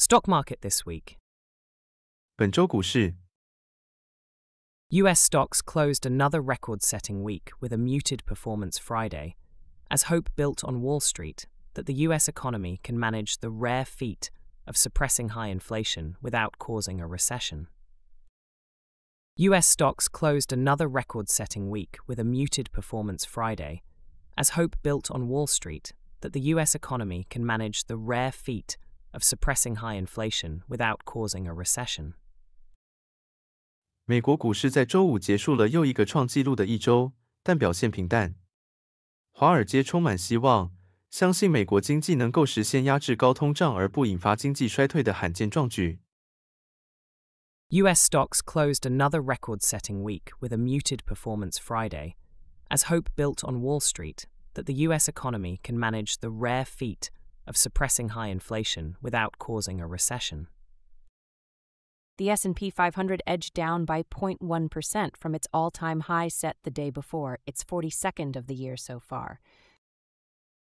Stock market this week. US stocks closed another record setting week with a muted performance Friday, as hope built on Wall Street that the US economy can manage the rare feat of suppressing high inflation without causing a recession. US stocks closed another record setting week with a muted performance Friday, as hope built on Wall Street that the US economy can manage the rare feat of suppressing high inflation without causing a recession. 美国股市在周五结束了又一个创纪录的一周，但表现平淡。华尔街充满希望，相信美国经济能够实现压制高通胀而不引发经济衰退的罕见壮举。U.S. stocks closed another record-setting week with a muted performance Friday, as hope built on Wall Street that the U.S. economy can manage the rare feat of suppressing high inflation without causing a recession. The S&P 500 edged down by 0.1% from its all-time high set the day before, its 42nd of the year so far.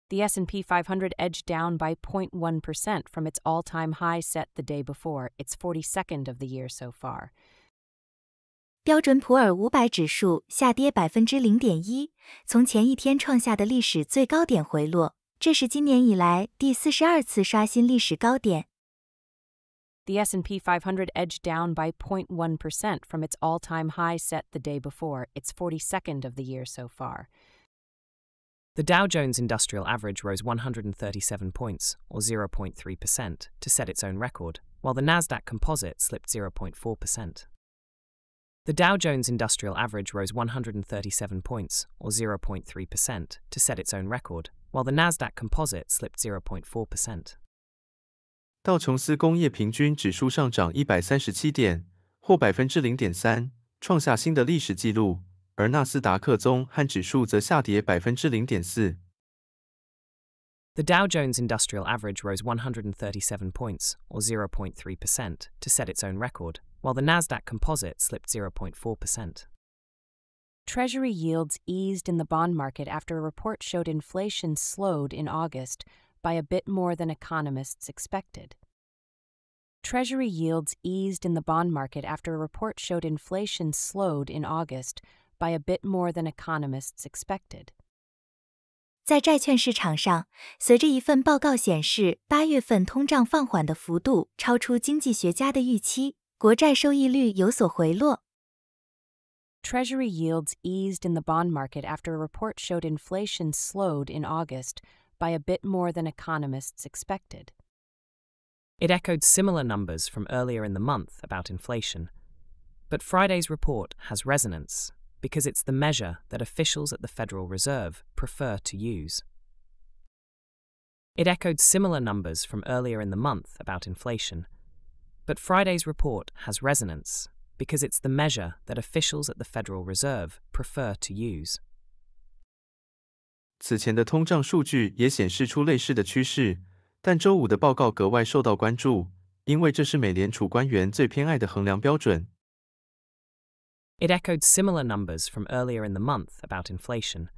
The S&P 500 edged down by 0.1% from its all-time high set the day before, its 42nd of the year so far. 标准普尔五百指数下跌百分之零点一，从前一天创下的历史最高点回落，这是今年以来第四十二次刷新历史高点。The S&P 500 edged down by 0.1% from its all-time high set the day before, its 42nd of the year so far. The Dow Jones Industrial Average rose 137 points, or 0.3%, to set its own record, while the Nasdaq Composite slipped 0.4%. The Dow Jones Industrial Average rose 137 points, or 0.3%, to set its own record, while the Nasdaq Composite slipped 0.4%. 道琼斯工业平均指数上涨一百三十七点，或百分之零点三，创下新的历史纪录；而纳斯达克综和指数则下跌百分之零点四。The Dow Jones Industrial Average rose 137 points, or 0.3%, to set its own record, while the Nasdaq Composite slipped 0.4%. Treasury yields eased in the bond market after a report showed inflation slowed in August by a bit more than economists expected. Treasury yields eased in the bond market after a report showed inflation slowed in August by a bit more than economists expected. 在债券市场上，随着一份报告显示，八月份通胀放缓的幅度超出经济学家的预期，国债收益率有所回落，Treasury yields eased in the bond market after a report showed inflation slowed in August by a bit more than economists expected. It echoed similar numbers from earlier in the month about inflation. But Friday's report has resonance because it's the measure that officials at the Federal Reserve prefer to use. It echoed similar numbers from earlier in the month about inflation. But Friday's report has resonance because it's the measure that officials at the Federal Reserve prefer to use. 此前的通胀数据也显示出类似的趋势，但周五的报告格外受到关注，因为这是美联储官员最偏爱的衡量标准。It echoed similar numbers from earlier in the month about inflation,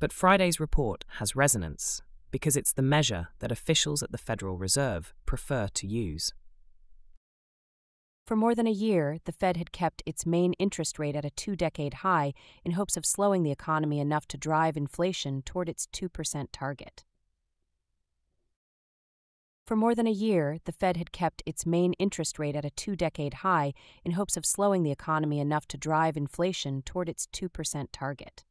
but Friday's report has resonance because it's the measure that officials at the Federal Reserve prefer to use. For more than a year, the Fed had kept its main interest rate at a two decade high in hopes of slowing the economy enough to drive inflation toward its 2% target. For more than a year, the Fed had kept its main interest rate at a two decade high in hopes of slowing the economy enough to drive inflation toward its 2% target.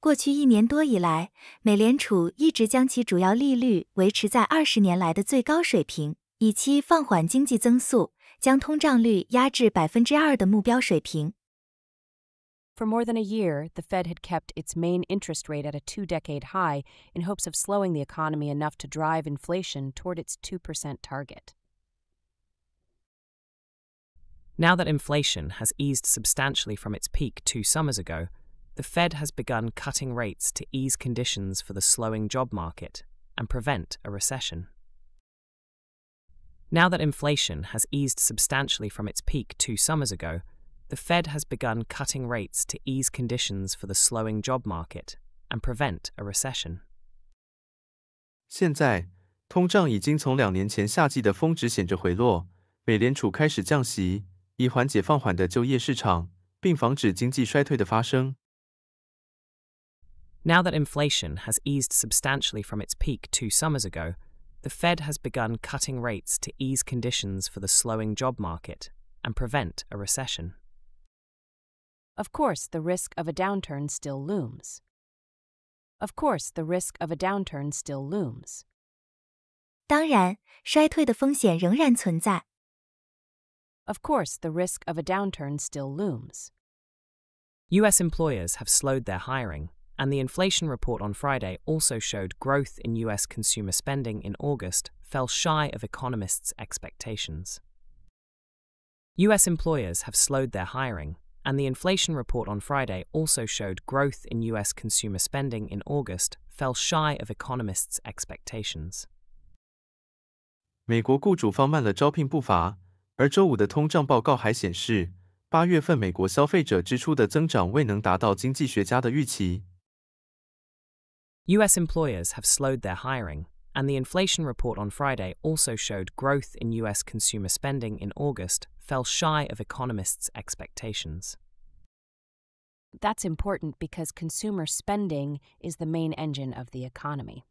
过去一年多以来，美联储一直将其主要利率维持在二十年来的最高水平。以期放缓经济增速，将通胀率压至百分之二的目标水平。For more than a year, the Fed had kept its main interest rate at a two decade high in hopes of slowing the economy enough to drive inflation toward its 2% target. Now that inflation has eased substantially from its peak two summers ago, the Fed has begun cutting rates to ease conditions for the slowing job market and prevent a recession. Now that inflation has eased substantially from its peak two summers ago, the Fed has begun cutting rates to ease conditions for the slowing job market and prevent a recession. Now that inflation has eased substantially from its peak two summers ago, the Fed has begun cutting rates to ease conditions for the slowing job market and prevent a recession. Of course, the risk of a downturn still looms. Of course, the risk of a downturn still looms. Of course, the risk of a downturn still looms. US employers have slowed their hiring and the inflation report on Friday also showed growth in US consumer spending in August fell shy of economists' expectations. US employers have slowed their hiring, and the inflation report on Friday also showed growth in US consumer spending in August fell shy of economists' expectations. 美国雇主放慢了招聘步伐，而周五的通胀报告还显示，八月份美国消费者支出的增长未能达到经济学家的预期。US employers have slowed their hiring, and the inflation report on Friday also showed growth in US consumer spending in August fell shy of economists' expectations. That's important because consumer spending is the main engine of the economy.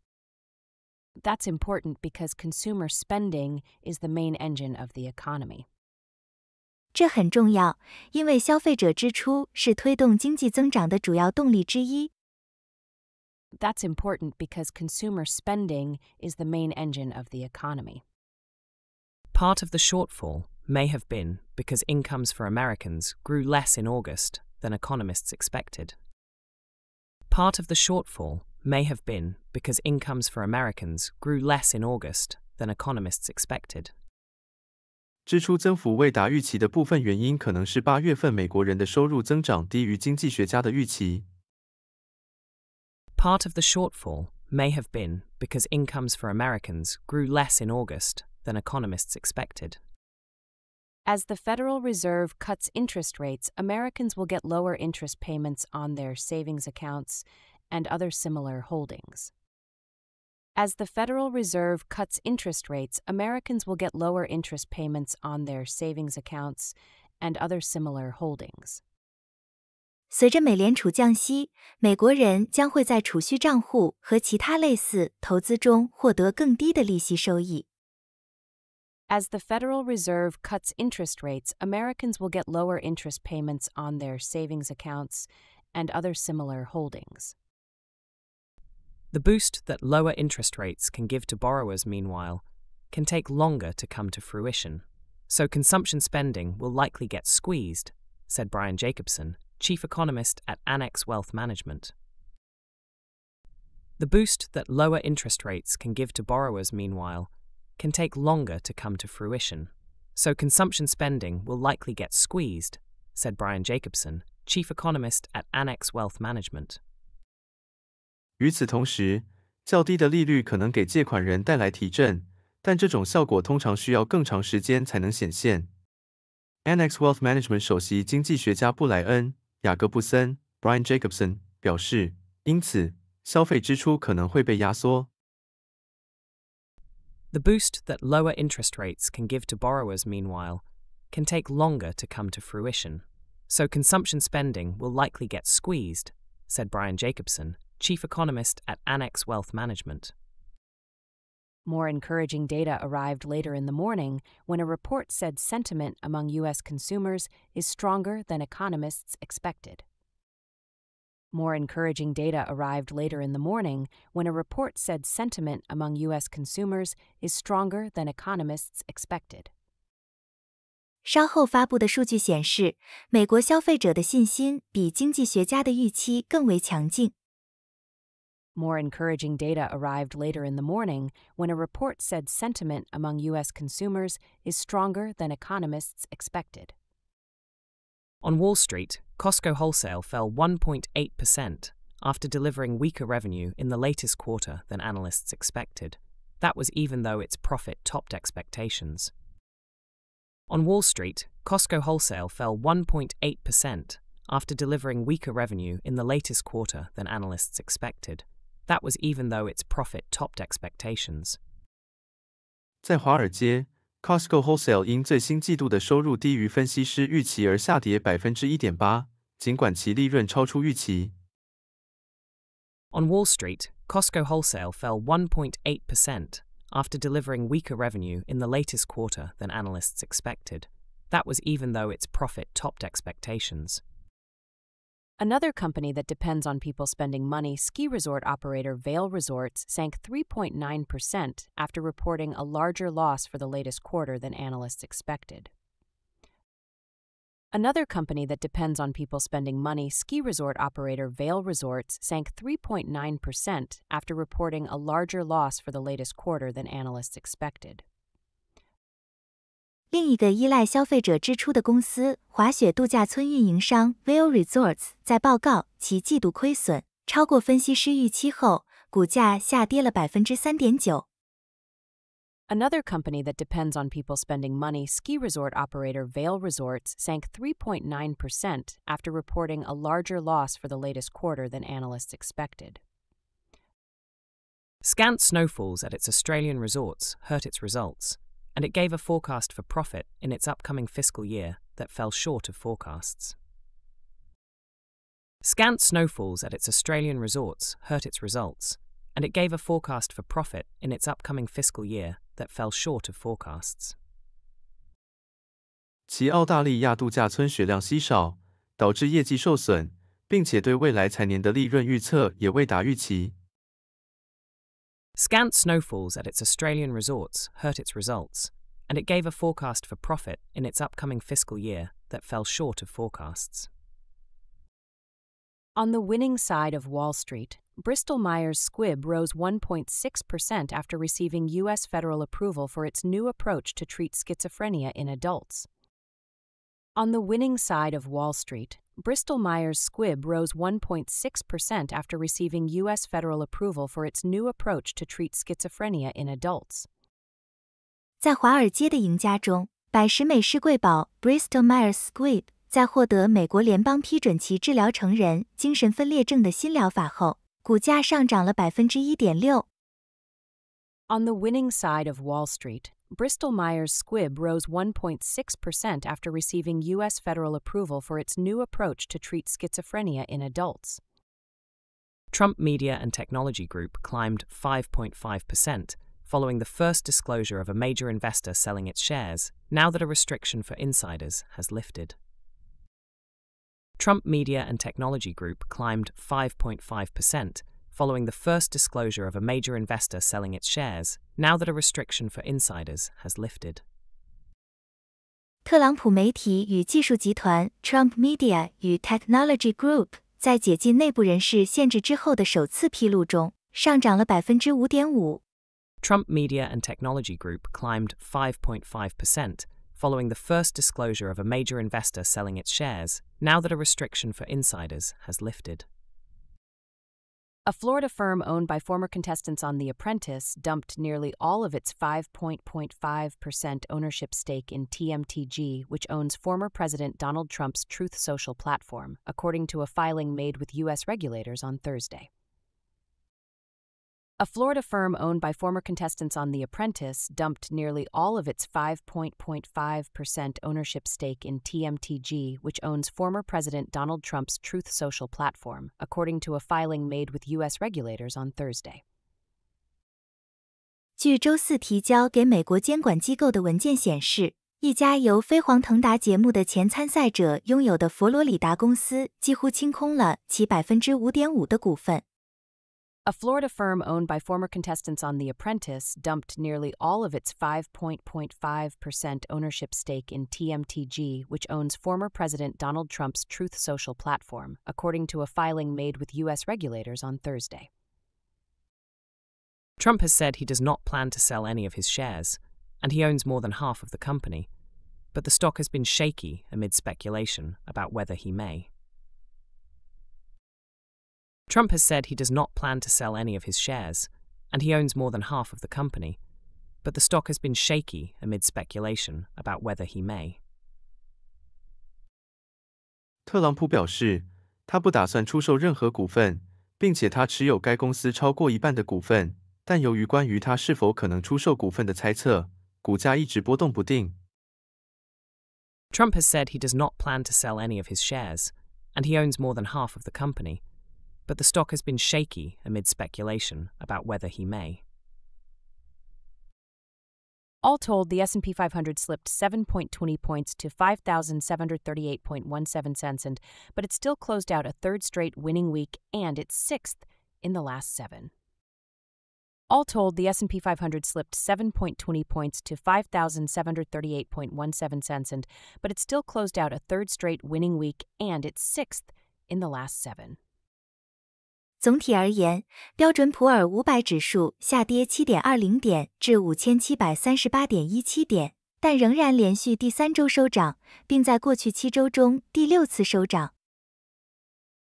That's important because consumer spending is the main engine of the economy. 这很重要，因为消费者支出是推动经济增长的主要动力之一。that's important because consumer spending is the main engine of the economy. Part of the shortfall may have been because incomes for Americans grew less in August than economists expected. Part of the shortfall may have been because incomes for Americans grew less in August than economists expected. 支出增幅未达预期的部分原因，可能是八月份美国人的收入增长低于经济学家的预期，Part of the shortfall may have been because incomes for Americans grew less in August than economists expected. As the Federal Reserve cuts interest rates, Americans will get lower interest payments on their savings accounts and other similar holdings. As the Federal Reserve cuts interest rates, Americans will get lower interest payments on their savings accounts and other similar holdings. 随着美联储降息，美国人将会在储蓄账户和其他类似投资中获得更低的利息收益。As the Federal Reserve cuts interest rates, Americans will get lower interest payments on their savings accounts and other similar holdings. The boost that lower interest rates can give to borrowers, meanwhile, can take longer to come to fruition, so consumption spending will likely get squeezed, said Brian Jacobson, Chief Economist at Annex Wealth Management. The boost that lower interest rates can give to borrowers, meanwhile, can take longer to come to fruition, so consumption spending will likely get squeezed, said Brian Jacobson, Chief Economist at Annex Wealth Management. 与此同时，较低的利率可能给借款人带来提振，但这种效果通常需要更长时间才能显现。Annex Wealth Management 首席经济学家布莱恩·雅各布森 （Brian Jacobson） 表示，因此消费支出可能会被压缩。The boost that lower interest rates can give to borrowers, meanwhile, can take longer to come to fruition, so consumption spending will likely get squeezed, said Brian Jacobson, chief economist at Annex Wealth Management. More encouraging data arrived later in the morning when a report said sentiment among U.S. consumers is stronger than economists expected. More encouraging data arrived later in the morning when a report said sentiment among U.S. consumers is stronger than economists expected. 稍后发布的数据显示，美国消费者的信心比经济学家的预期更为强劲。more encouraging data arrived later in the morning when a report said sentiment among U.S. consumers is stronger than economists expected. On Wall Street, Costco wholesale fell 1.8% after delivering weaker revenue in the latest quarter than analysts expected. That was even though its profit topped expectations. On Wall Street, Costco wholesale fell 1.8% after delivering weaker revenue in the latest quarter than analysts expected. That was even though its profit topped expectations. 在华尔街，Costco Wholesale 因最新季度的收入低于分析师预期而下跌百分之一点八，尽管其利润超出预期。On Wall Street, Costco Wholesale fell 1.8% after delivering weaker revenue in the latest quarter than analysts expected. That was even though its profit topped expectations. Another company that depends on people spending money, ski resort operator Vail Resorts, sank 3.9% after reporting a larger loss for the latest quarter than analysts expected. Another company that depends on people spending money, ski resort operator Vail Resorts, sank 3.9% after reporting a larger loss for the latest quarter than analysts expected. 另一个依赖消费者支出的公司滑雪度假村运营商 Vail Resorts 在报告其季度亏损超过分析师预期后，股价下跌了百分之三点九。Another company that depends on people spending money, ski resort operator Vail Resorts, sank 3.9% after reporting a larger loss for the latest quarter than analysts expected. Scant snowfalls at its Australian resorts hurt its results, and it gave a forecast for profit in its upcoming fiscal year that fell short of forecasts. Scant snowfalls at its Australian resorts hurt its results, and it gave a forecast for profit in its upcoming fiscal year that fell short of forecasts. 其澳大利亚度假村雪量稀少，导致业绩受损，并且对未来财年的利润预测也未达预期。Scant snowfalls at its Australian resorts hurt its results, and it gave a forecast for profit in its upcoming fiscal year that fell short of forecasts. On the winning side of Wall Street, Bristol Myers Squibb rose 1.6% after receiving U.S. federal approval for its new approach to treat schizophrenia in adults. On the winning side of Wall Street, Bristol Myers Squibb rose 1.6% after receiving U.S. federal approval for its new approach to treat schizophrenia in adults. 在华尔街的赢家中，百时美施贵宝 （Bristol Myers Squibb） 在获得美国联邦批准其治疗成人精神分裂症的新疗法后，股价上涨了百分之一点六。On the winning side of Wall Street, Bristol Myers Squibb rose 1.6% after receiving U.S. federal approval for its new approach to treat schizophrenia in adults. Trump Media and Technology Group climbed 5.5%, following the first disclosure of a major investor selling its shares, now that a restriction for insiders has lifted. Trump Media and Technology Group climbed 5.5%, following the first disclosure of a major investor selling its shares, now that a restriction for insiders has lifted. Trump Media Technology Group 在解禁内部人士限制之后的首次披露中上涨了百分之五点五。Trump Media and Technology Group climbed 5.5%, following the first disclosure of a major investor selling its shares, now that a restriction for insiders has lifted. A Florida firm owned by former contestants on The Apprentice dumped nearly all of its 5.5% ownership stake in TMTG, which owns former President Donald Trump's Truth Social platform, according to a filing made with U.S. regulators on Thursday. A Florida firm owned by former contestants on The Apprentice dumped nearly all of its 5.5% ownership stake in TMTG, which owns former President Donald Trump's Truth Social platform, according to a filing made with U.S. regulators on Thursday. 据周四提交给美国监管机构的文件显示，一家由飞黄腾达节目的前参赛者拥有的佛罗里达公司几乎清空了其百分之五点五的股份。a Florida firm owned by former contestants on The Apprentice dumped nearly all of its 5.5% ownership stake in TMTG, which owns former President Donald Trump's Truth Social platform, according to a filing made with U.S. regulators on Thursday. Trump has said he does not plan to sell any of his shares, and he owns more than half of the company, but the stock has been shaky amid speculation about whether he may. Trump has said he does not plan to sell any of his shares, and he owns more than half of the company, but the stock has been shaky amid speculation about whether he may. 特朗普表示，他不打算出售任何股份，并且他持有该公司超过一半的股份。但由于关于他是否可能出售股份的猜测，股价一直波动不定。Trump has said he does not plan to sell any of his shares, and he owns more than half of the company but the stock has been shaky amid speculation about whether he may. All told, the S&P 500 slipped 7.20 points to 5,738.17 cents, and but it still closed out a third straight winning week and its sixth in the last seven. All told, the S&P 500 slipped 7.20 points to 5,738.17 cents, and but it still closed out a third straight winning week and its sixth in the last seven. 总体而言，标准普尔五百指数下跌七点二零点至五千七百三十八点一七点，但仍然连续第三周收涨，并在过去七周中第六次收涨。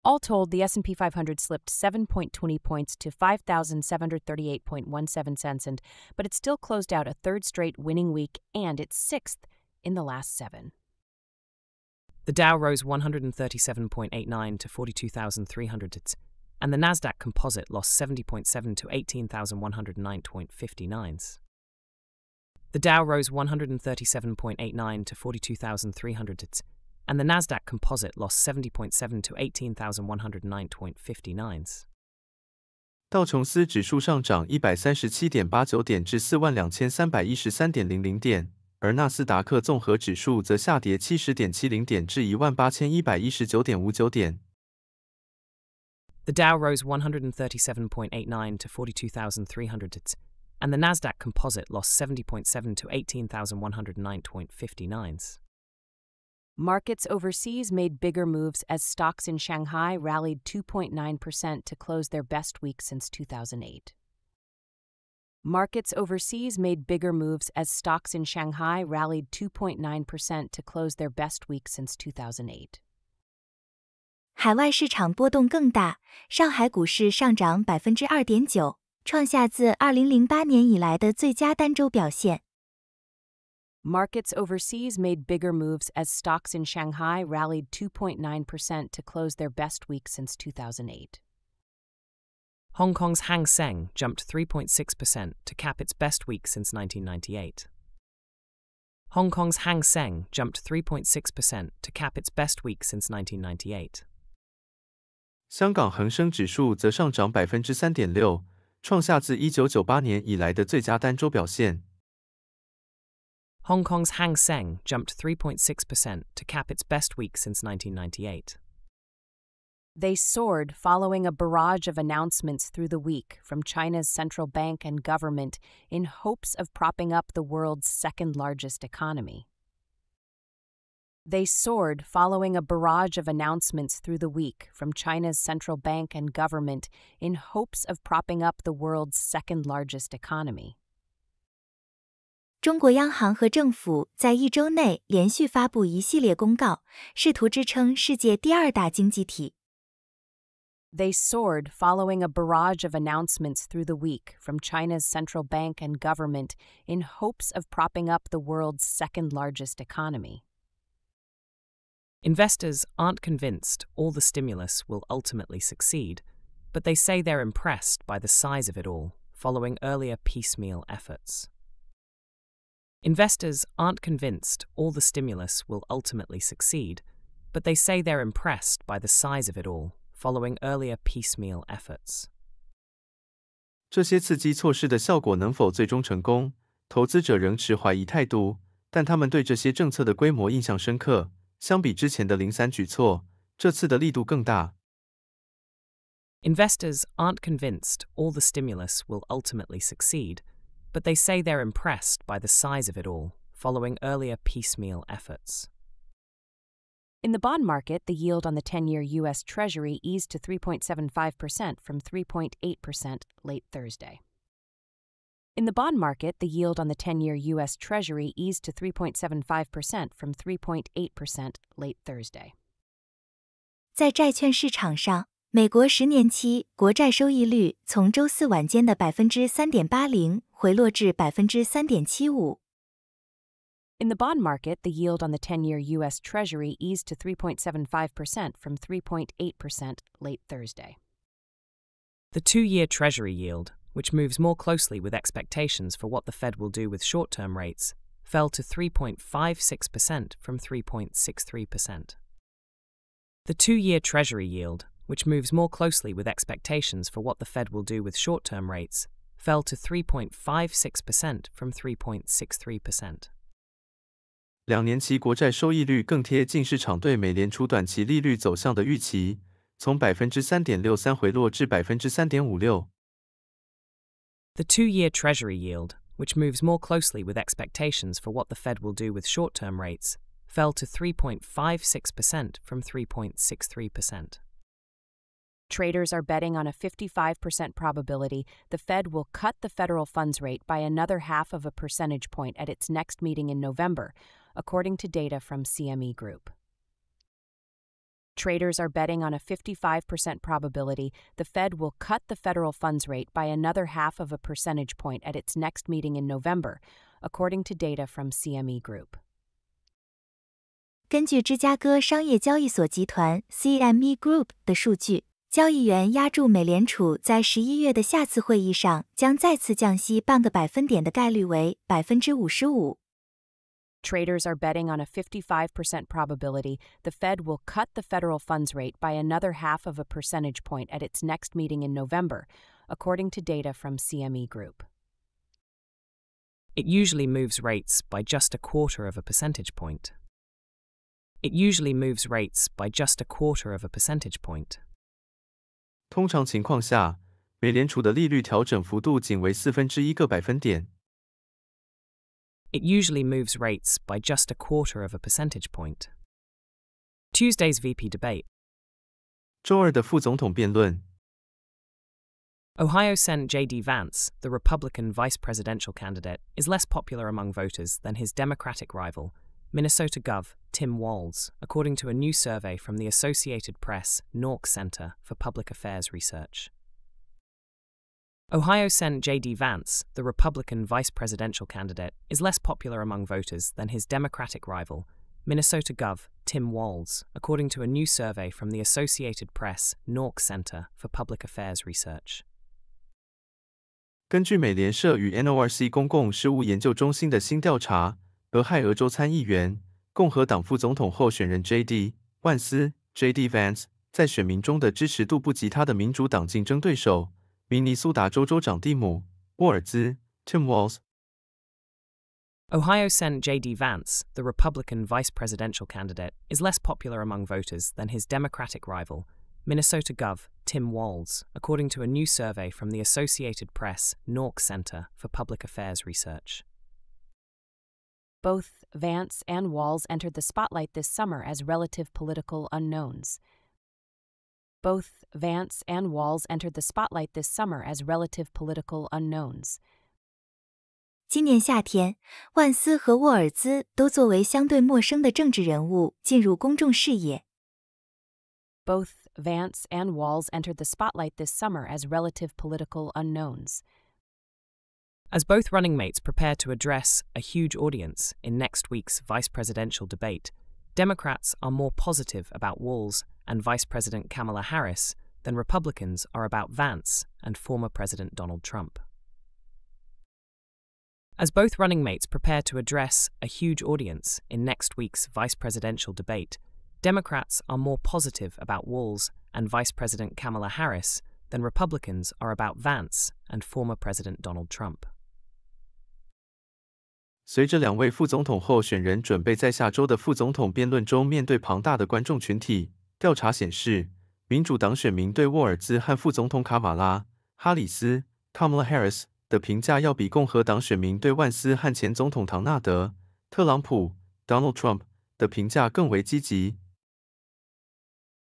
All told, the S&P 500 slipped 7.20 points to 5,738.17 cents, and but it still closed out a third straight winning week and its sixth in the last seven. The Dow rose 137.89 to 42,300 and the Nasdaq Composite lost 70.7 to 18,109.59s. The Dow rose 137.89 to 42,300, and the Nasdaq Composite lost 70.7 to 18,109.59s. 道琼斯指数上涨一百三十七点八九点至四万两千三百一十三点零零点，而纳斯达克综合指数则下跌七十点七零点至一万八千一百一十九点五九点。the Dow rose 137.89 to 42,300, and the Nasdaq Composite lost 70.7 to 18,109.59s. Markets overseas made bigger moves as stocks in Shanghai rallied 2.9% to close their best week since 2008. Markets overseas made bigger moves as stocks in Shanghai rallied 2.9% to close their best week since 2008. 海外市场波动更大，上海股市上涨百分之二点九，创下自二零零八年以来的最佳单周表现。Markets overseas made bigger moves as stocks in Shanghai rallied 2.9% to close their best week since 2008. Hong Kong's Hang Seng jumped 3.6% to cap its best week since 1998. Hong Kong's Hang Seng jumped 3.6% to cap its best week since 1998. 香港恒生指数则上涨百分之三点六，创下自一九九八年以来的最佳单周表现。Hong Kong's Hang Seng jumped 3.6% to cap its best week since 1998. They soared following a barrage of announcements through the week from China's central bank and government in hopes of propping up the world's second largest economy. They soared following a barrage of announcements through the week from China's central bank and government in hopes of propping up the world's second largest economy. 中国央行和政府在一周内连续发布一系列公告，试图支撑世界第二大经济体。They soared following a barrage of announcements through the week from China's central bank and government in hopes of propping up the world's second largest economy. Investors aren't convinced all the stimulus will ultimately succeed, but they say they're impressed by the size of it all, following earlier piecemeal efforts. Investors aren't convinced all the stimulus will ultimately succeed, but they say they're impressed by the size of it all, following earlier piecemeal efforts. 这些刺激措施的效果能否最终成功，投资者仍持怀疑态度，但他们对这些政策的规模印象深刻，相比之前的零散举措，这次的力度更大。Investors aren't convinced all the stimulus will ultimately succeed, but they say they're impressed by the size of it all, following earlier piecemeal efforts. In the bond market, the yield on the 10 year U.S. Treasury eased to 3.75% from 3.8% late Thursday. In the bond market, the yield on the 10 year U.S. Treasury eased to 3.75% from 3.8% late Thursday. 在债券市场上，美国十年期国债收益率从周四晚间的百分之三点八零回落至百分之三点七五。In the bond market, the yield on the 10 year U.S. Treasury eased to 3.75% from 3.8% late Thursday. The two year Treasury yield which moves more closely with expectations for what the Fed will do with short term rates, fell to 3.56% from 3.63%. The two year Treasury yield, which moves more closely with expectations for what the Fed will do with short term rates, fell to 3.56% from 3.63%. 两年期国债收益率更贴近市场对美联储短期利率走向的预期，从百分之三点六三回落至百分之三点五六。the two year Treasury yield, which moves more closely with expectations for what the Fed will do with short term rates, fell to 3.56% from 3.63%. Traders are betting on a 55% probability the Fed will cut the federal funds rate by another half of a percentage point at its next meeting in November, according to data from CME Group. Traders are betting on a 55% probability the Fed will cut the federal funds rate by another half of a percentage point at its next meeting in November, according to data from CME Group. 根据芝加哥商业交易所集团 （CME Group） 的数据，交易员押注美联储在十一月的下次会议上将再次降息半个百分点的概率为百分之五十五。Traders are betting on a 55% probability the Fed will cut the federal funds rate by another half of a percentage point at its next meeting in November, according to data from CME Group. It usually moves rates by just a quarter of a percentage point. It usually moves rates by just a quarter of a percentage point. 通常情况下，美联储的利率调整幅度仅为四分之一个百分点。it usually moves rates by just a quarter of a percentage point. Tuesday's VP debate. Ohio Sen. J.D. Vance, the Republican vice presidential candidate, is less popular among voters than his Democratic rival, Minnesota Gov. Tim Walz, according to a new survey from the Associated Press NORC Center for Public Affairs Research. Ohio Sen. J.D. Vance, the Republican vice presidential candidate, is less popular among voters than his Democratic rival, Minnesota Gov. Tim Walz, according to a new survey from the Associated Press NORC Center for Public Affairs Research. 根据美联社与 NORC 公共事务研究中心的新调查，俄亥俄州参议员、共和党副总统候选人 J.D. 万斯 （J.D. Vance） 在选民中的支持度不及他的民主党竞争对手。明尼苏达州州长蒂姆·沃尔兹 （Tim Walz）。Ohio Sen. J.D. Vance, the Republican vice presidential candidate, is less popular among voters than his Democratic rival, Minnesota Gov. Tim Walz, according to a new survey from the Associated Press NORC Center for Public Affairs Research. Both Vance and Walz entered the spotlight this summer as relative political unknowns. Both Vance and Walls entered the spotlight this summer as relative political unknowns. 今年夏天，万斯和沃尔兹都作为相对陌生的政治人物进入公众视野。Both Vance and Walls entered the spotlight this summer as relative political unknowns. As both running mates prepare to address a huge audience in next week's vice presidential debate, Democrats are more positive about Walls and Vice President Kamala Harris than Republicans are about Vance and former President Donald Trump. As both running mates prepare to address a huge audience in next week's vice presidential debate, Democrats are more positive about Walls and Vice President Kamala Harris than Republicans are about Vance and former President Donald Trump. 随着两位副总统候选人准备在下周的副总统辩论中面对庞大的观众群体，调查显示，民主党选民对沃尔兹和副总统卡马拉·哈里斯 （Kamala Harris） 的评价要比共和党选民对万斯和前总统唐纳德·特朗普 （Donald Trump） 的评价更为积极。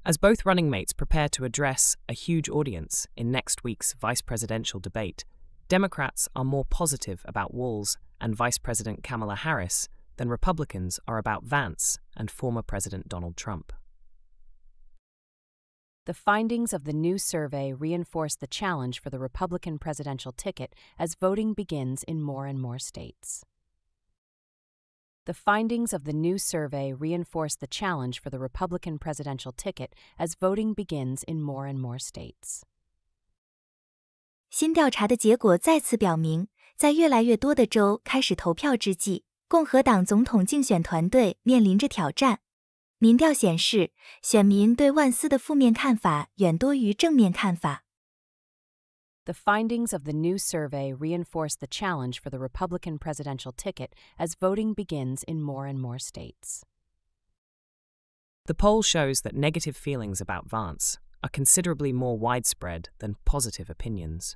As both running mates prepare to address a huge audience in next week's vice presidential debate, Democrats are more positive about Walls and Vice President Kamala Harris than Republicans are about Vance and former President Donald Trump. The findings of the new survey reinforce the challenge for the Republican presidential ticket as voting begins in more and more states. The findings of the new survey reinforce the challenge for the Republican presidential ticket as voting begins in more and more states. 新调查的结果再次表明，在越来越多的州开始投票之际，共和党总统竞选团队面临着挑战。民调显示，选民对万斯的负面看法远多于正面看法。The findings of the new survey reinforce the challenge for the Republican presidential ticket as voting begins in more and more states. The poll shows that negative feelings about Vance are considerably more widespread than positive opinions.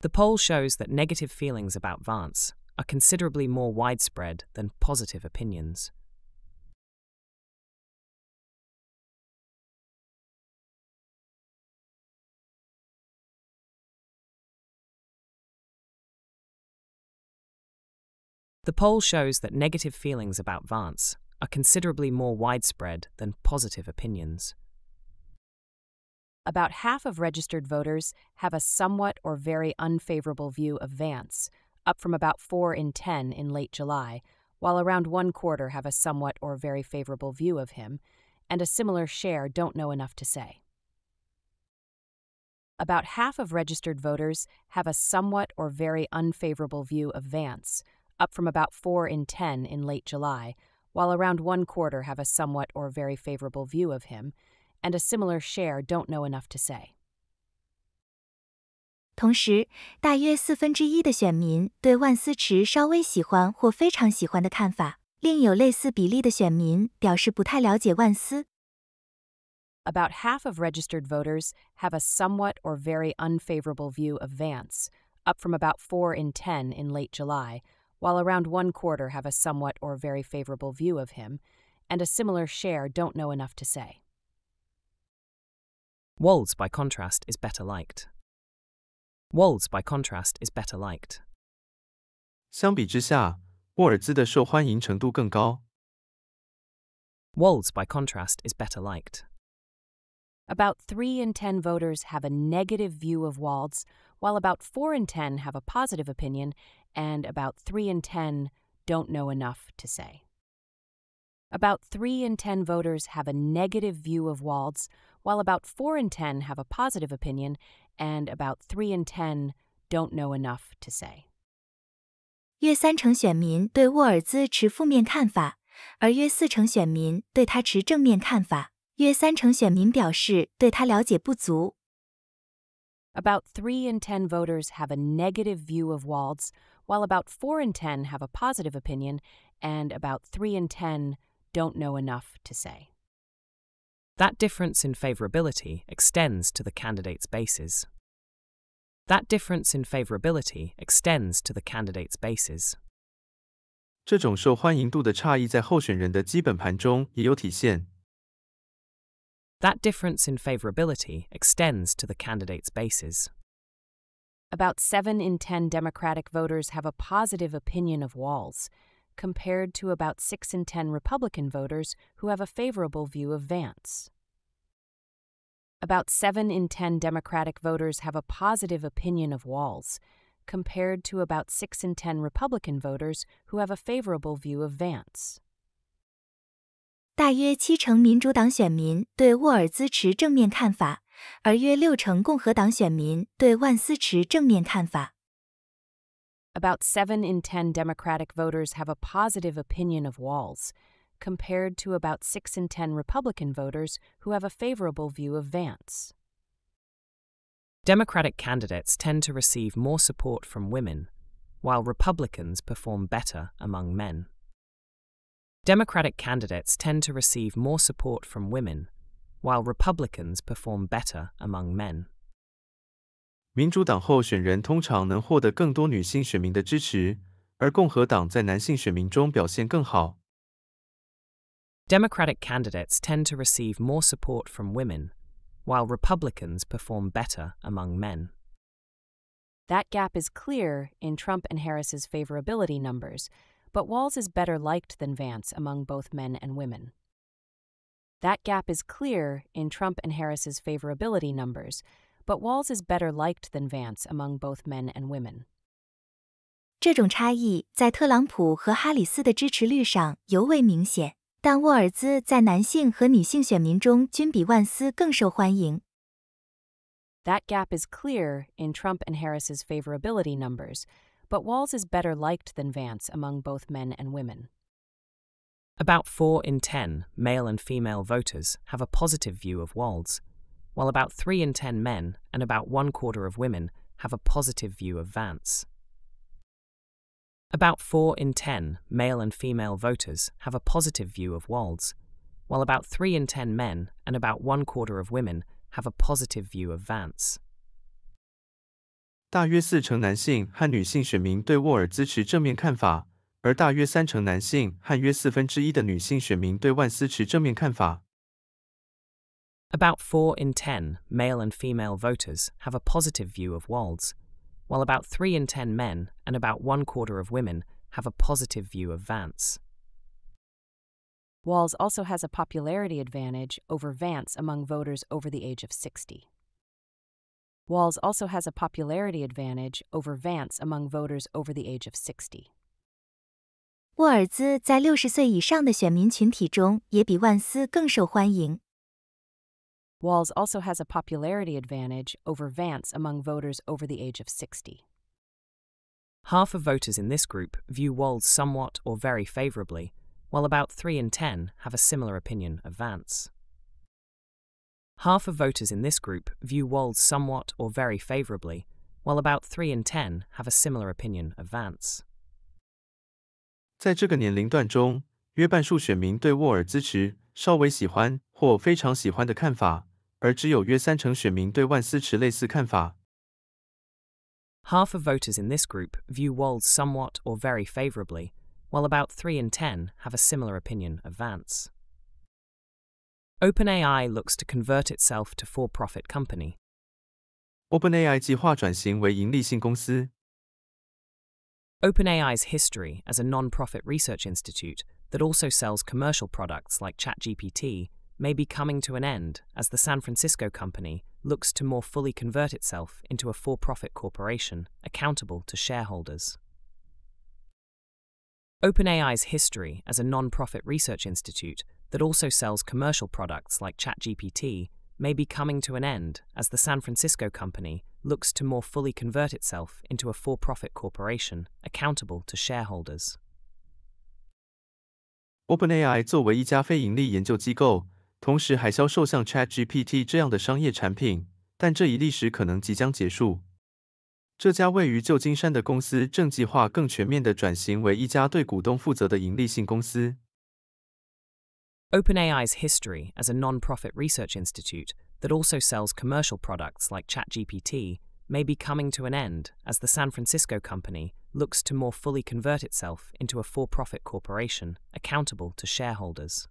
The poll shows that negative feelings about Vance are considerably more widespread than positive opinions. The poll shows that negative feelings about Vance are considerably more widespread than positive opinions. About half of registered voters have a somewhat or very unfavorable view of Vance, up from about 4 in 10 in late July, while around one quarter have a somewhat or very favorable view of him, and a similar share don't know enough to say. About half of registered voters have a somewhat or very unfavorable view of Vance, up from about 4 in 10 in late July, while around one quarter have a somewhat or very favorable view of him, and a similar share don't know enough to say. 同时，大约四分之一的选民对万斯池稍微喜欢或非常喜欢的看法，另有类似比例的选民表示不太了解万斯。About half of registered voters have a somewhat or very unfavorable view of Vance, up from about 4 in 10 in late July, while around one quarter have a somewhat or very favorable view of him, and a similar share don't know enough to say. Wals, by contrast, is better liked. Wals, by contrast, is better liked. 相比之下，沃尔兹的受欢迎程度更高。Wolds, by contrast, is better liked. About 3 in 10 voters have a negative view of Wals, while about 4 in 10 have a positive opinion, and about 3 in 10 don't know enough to say. About 3 in 10 voters have a negative view of Walds, while about 4 in 10 have a positive opinion, and about 3 in 10 don't know enough to say. 约三成选民对沃尔兹持负面看法，而约四成选民对他持正面看法。约三成选民表示对他了解不足。About 3 in 10 voters have a negative view of Walds, while about 4 in 10 have a positive opinion and about 3 in 10 don't know enough to say. That difference in favorability extends to the candidate's bases. That difference in favorability extends to the candidate's bases. 这种受欢迎度的差异在候选人的基本盘中也有体现。That difference in favorability extends to the candidate's bases. About 7 in 10 Democratic voters have a positive opinion of Walls, compared to about 6 in 10 Republican voters who have a favorable view of Vance. About 7 in 10 Democratic voters have a positive opinion of Walls, compared to about 6 in 10 Republican voters who have a favorable view of Vance. 大约七成民主党选民对沃尔兹持正面看法，而约六成共和党选民对万斯持正面看法。About seven in ten Democratic voters have a positive opinion of walls, compared to about six in ten Republican voters who have a favorable view of Vance. Democratic candidates tend to receive more support from women, while Republicans perform better among men. Democratic candidates tend to receive more support from women, while Republicans perform better among men. 民主党候选人通常能获得更多女性选民的支持，而共和党在男性选民中表现更好。Democratic candidates tend to receive more support from women, while Republicans perform better among men. That gap is clear in Trump and Harris's favorability numbers, but Walls is better liked than Vance among both men and women. That gap is clear in Trump and Harris's favorability numbers, but Walls is better liked than Vance among both men and women. 这种差异在特朗普和哈里斯的支持率上尤为明显，但沃尔兹在男性和女性选民中均比万斯更受欢迎。That gap is clear in Trump and Harris's favorability numbers, but Walls is better liked than Vance among both men and women. About 4 in 10 male and female voters have a positive view of Walds, while about 3 in 10 men and about one quarter of women have a positive view of Vance. About 4 in 10 male and female voters have a positive view of Walds, while about 3 in 10 men and about one quarter of women have a positive view of Vance. 大约四成男性和女性选民对沃尔兹持正面看法。而大约三成男性和约四分之一的女性选民对万斯持正面看法。About four in ten male and female voters have a positive view of Walds, while about three in ten men and about one quarter of women have a positive view of Vance. Walls also has a popularity advantage over Vance among voters over the age of 60. Walls also has a popularity advantage over Vance among voters over the age of 60. 沃尔兹在六十岁以上的选民群体中也比万斯更受欢迎。Walls also has a popularity advantage over Vance among voters over the age of 60. Half of voters in this group view Walls somewhat or very favorably, while about 3 in 10 have a similar opinion of Vance. Half of voters in this group view Walls somewhat or very favorably, while about 3 in 10 have a similar opinion of Vance. 在这个年龄段中，约半数选民对沃尔支持稍微喜欢或非常喜欢的看法，而只有约三成选民对万斯持类似看法。Half of voters in this group view Walls somewhat or very favorably, while about 3 in 10 have a similar opinion of Vance. OpenAI looks to convert itself to for-profit company. OpenAI 计划转型为盈利性公司，OpenAI's history as a nonprofit research institute that also sells commercial products like ChatGPT may be coming to an end as the San Francisco company looks to more fully convert itself into a for profit corporation accountable to shareholders. OpenAI's history as a nonprofit research institute that also sells commercial products like ChatGPT may be coming to an end as the San Francisco company looks to more fully convert itself into a for profit corporation accountable to shareholders. OpenAI 作为一家非盈利研究机构，同时还销售像 ChatGPT 这样的商业产品，但这一历史可能即将结束。这家位于旧金山的公司正计划更全面地转型为一家对股东负责的盈利性公司。OpenAI's history as a non profit research institute that also sells commercial products like ChatGPT may be coming to an end as the San Francisco company looks to more fully convert itself into a for profit corporation accountable to shareholders.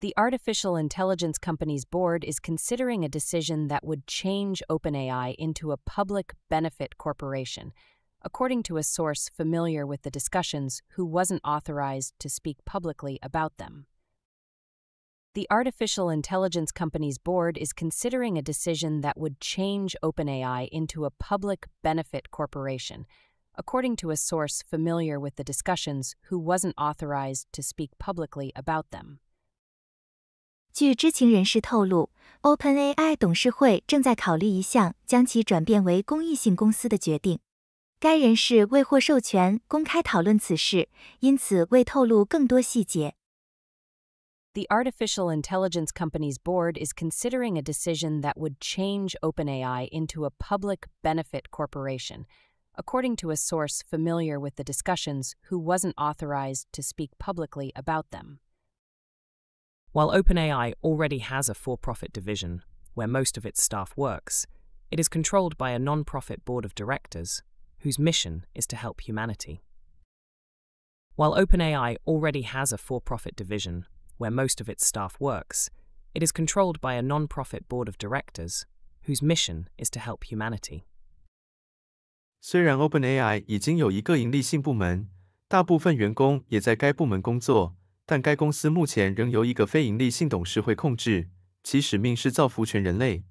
The artificial intelligence company's board is considering a decision that would change OpenAI into a public benefit corporation, according to a source familiar with the discussions who wasn't authorized to speak publicly about them the artificial intelligence company's board is considering a decision that would change OpenAI into a public benefit corporation, according to a source familiar with the discussions who wasn't authorized to speak publicly about them. 据知情人士透露，OpenAI 董事会正在考虑一项将其转变为公益性公司的决定。该人士未获授权公开讨论此事，因此未透露更多细节。the artificial intelligence company's board is considering a decision that would change OpenAI into a public benefit corporation, according to a source familiar with the discussions who wasn't authorized to speak publicly about them. While OpenAI already has a for profit division, where most of its staff works, it is controlled by a non profit board of directors whose mission is to help humanity. While OpenAI already has a for profit division, where most of its staff works, it is controlled by a non-profit board of directors whose mission is to help humanity. 虽然 OpenAI 已经有一个盈利性部门，大部分员工也在该部门工作，但该公司目前仍由一个非盈利性董事会控制，其使命是造福全人类。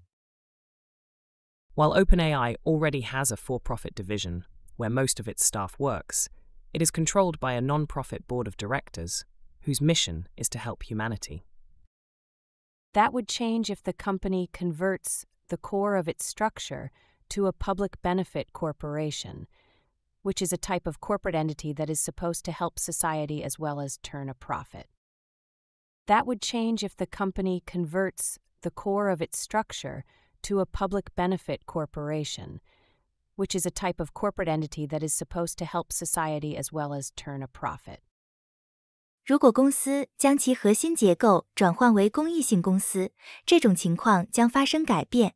While OpenAI already has a for-profit division where most of its staff works, it is controlled by a non-profit board of directors whose mission is to help humanity. That would change if the company converts the core of its structure to a public benefit corporation, which is a type of corporate entity that is supposed to help society as well as turn a profit. That would change if the company converts the core of its structure to a public benefit corporation, which is a type of corporate entity that is supposed to help society as well as turn a profit. 如果公司将其核心结构转换为公益性公司，这种情况将发生改变。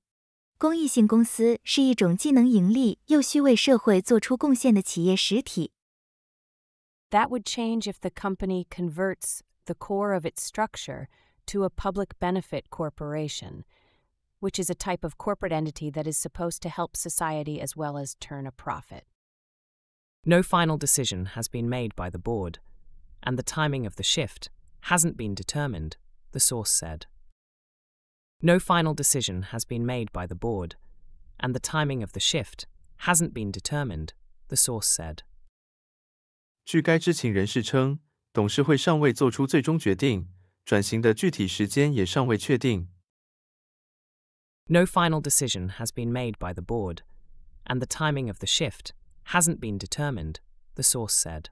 公益性公司是一种既能盈利又需为社会做出贡献的企业实体。That would change if the company converts the core of its structure to a public benefit corporation, which is a type of corporate entity that is supposed to help society as well as turn a profit. No final decision has been made by the board and the timing of the shift hasn't been determined, the source said. No final decision has been made by the board, and the timing of the shift hasn't been determined, the source said. 据该知情人士称，董事会尚未做出最终决定，转型的具体时间也尚未确定。No final decision has been made by the board, and the timing of the shift hasn't been determined, the source said.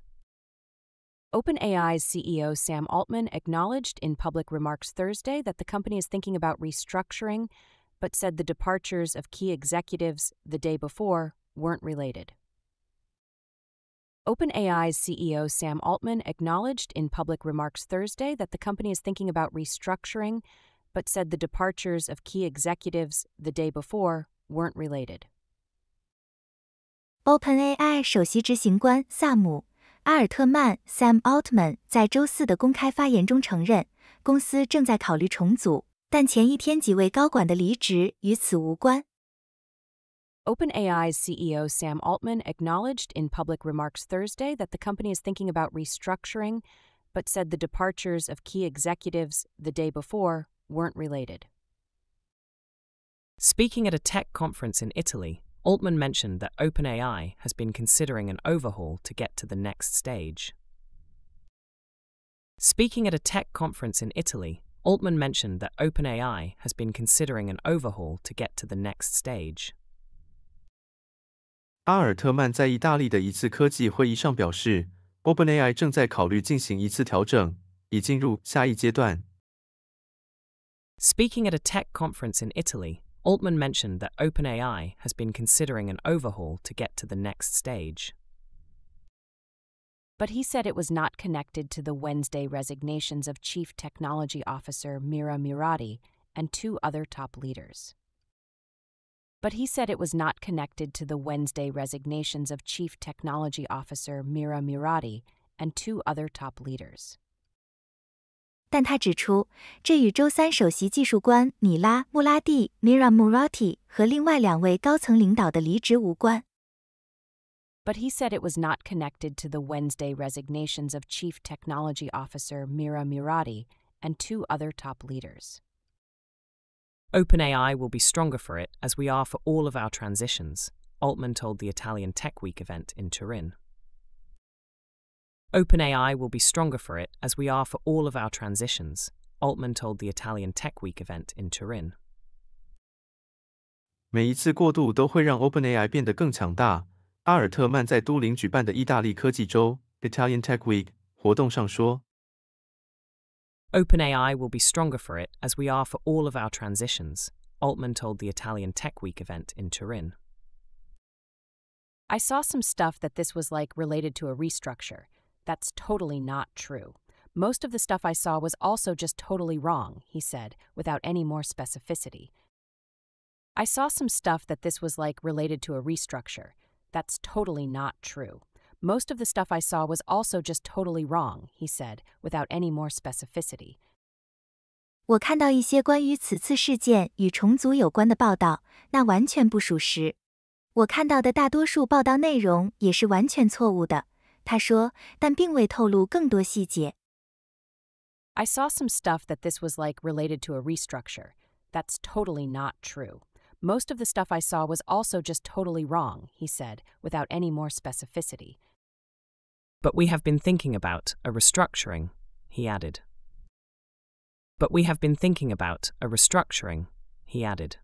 OpenAI's CEO Sam Altman acknowledged in public remarks Thursday that the company is thinking about restructuring, but said the departures of key executives the day before weren't related. OpenAI's CEO Sam Altman acknowledged in public remarks Thursday that the company is thinking about restructuring, but said the departures of key executives the day before weren't related. OpenAI 首席执行官萨姆·埃尔特曼 （Sam Altman） 在周四的公开发言中承认，公司正在考虑重组，但前一天几位高管的离职与此无关。OpenAI's CEO Sam Altman acknowledged in public remarks Thursday that the company is thinking about restructuring, but said the departures of key executives the day before weren't related. Speaking at a tech conference in Italy, Altman mentioned that OpenAI has been considering an overhaul to get to the next stage. Speaking at a tech conference in Italy, Altman mentioned that OpenAI has been considering an overhaul to get to the next stage. 阿尔特曼在意大利的一次科技会议上表示，OpenAI 正在考虑进行一次调整，已进入下一阶段。Speaking at a tech conference in Italy, Altman mentioned that OpenAI has been considering an overhaul to get to the next stage. But he said it was not connected to the Wednesday resignations of Chief Technology Officer Mira Murati and two other top leaders. But he said it was not connected to the Wednesday resignations of Chief Technology Officer Mira Murati and two other top leaders. 但他指出，这与周三首席技术官米拉·穆拉蒂 （Mira Murati） 和另外两位高层领导的离职无关。But he said it was not connected to the Wednesday resignations of Chief Technology Officer Mira Murati and two other top leaders. OpenAI will be stronger for it, as we are for all of our transitions, Altman told the Italian Tech Week event in Turin. OpenAI will be stronger for it, as we are for all of our transitions, Altman told the Italian Tech Week event in Turin. 每一次过渡都会让 OpenAI 变得更强大。阿尔特曼在都灵举办的意大利科技周 （Italian Tech Week） 活动上说：“OpenAI will be stronger for it, as we are for all of our transitions,” Altman told the Italian Tech Week event in Turin. I saw some stuff that this was like related to a restructure. That's totally not true. Most of the stuff I saw was also just totally wrong, he said, without any more specificity. I saw some stuff that this was like related to a restructure. That's totally not true. Most of the stuff I saw was also just totally wrong, he said, without any more specificity. 我看到一些关于此次事件与重组有关的报道，那完全不属实。我看到的大多数报道内容也是完全错误的。他说，但并未透露更多细节。I saw some stuff that this was like related to a restructure. That's totally not true. Most of the stuff I saw was also just totally wrong, he said, without any more specificity. But we have been thinking about a restructuring, he added. But we have been thinking about a restructuring, he added.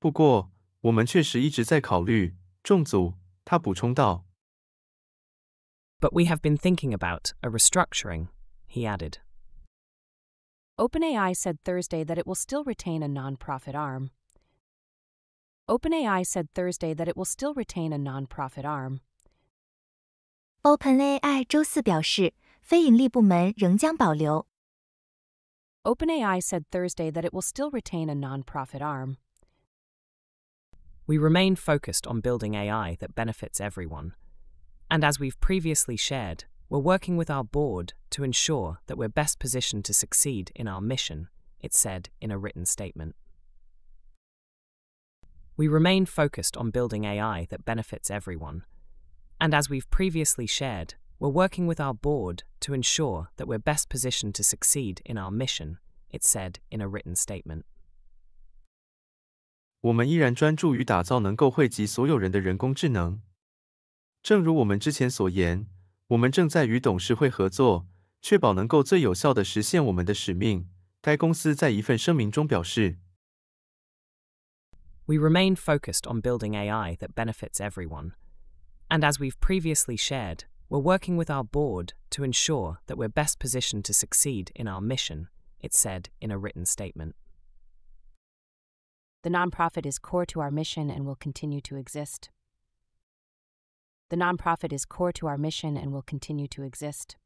不过，我们确实一直在考虑。重组，他补充道。but we have been thinking about a restructuring, he added. OpenAI said Thursday that it will still retain a nonprofit arm. OpenAI said Thursday that it will still retain a nonprofit arm. OpenAI OpenAI said Thursday that it will still retain a nonprofit arm. We remain focused on building AI that benefits everyone, and as we've previously shared, we're working with our board to ensure that we're best positioned to succeed in our mission, it said in a written statement. We remain focused on building AI that benefits everyone. And as we've previously shared, we're working with our board to ensure that we're best positioned to succeed in our mission, it said in a written statement. 我们依然专注于打造能够惠及所有人的人工智能。正如我们之前所言，我们正在与董事会合作，确保能够最有效地实现我们的使命。该公司在一份声明中表示：“We remain focused on building AI that benefits everyone, and as we've previously shared, we're working with our board to ensure that we're best positioned to succeed in our mission," it said in a written statement. The nonprofit is core to our mission and will continue to exist. The nonprofit is core to our mission and will continue to exist.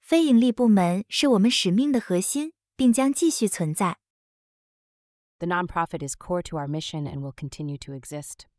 非盈利部门是我们使命的核心，并将继续存在。The nonprofit is core to our mission and will continue to exist.